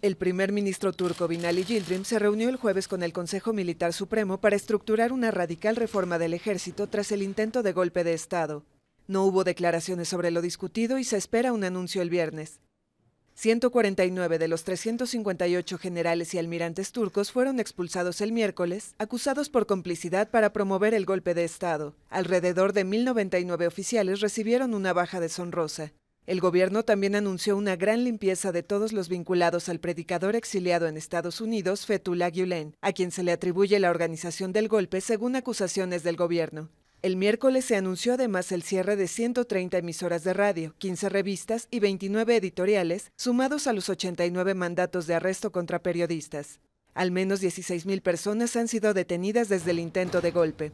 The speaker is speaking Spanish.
El primer ministro turco Binali Yildirim se reunió el jueves con el Consejo Militar Supremo para estructurar una radical reforma del ejército tras el intento de golpe de Estado. No hubo declaraciones sobre lo discutido y se espera un anuncio el viernes. 149 de los 358 generales y almirantes turcos fueron expulsados el miércoles, acusados por complicidad para promover el golpe de Estado. Alrededor de 1.099 oficiales recibieron una baja deshonrosa. El gobierno también anunció una gran limpieza de todos los vinculados al predicador exiliado en Estados Unidos, Fethullah Gulen, a quien se le atribuye la organización del golpe según acusaciones del gobierno. El miércoles se anunció además el cierre de 130 emisoras de radio, 15 revistas y 29 editoriales, sumados a los 89 mandatos de arresto contra periodistas. Al menos 16.000 personas han sido detenidas desde el intento de golpe.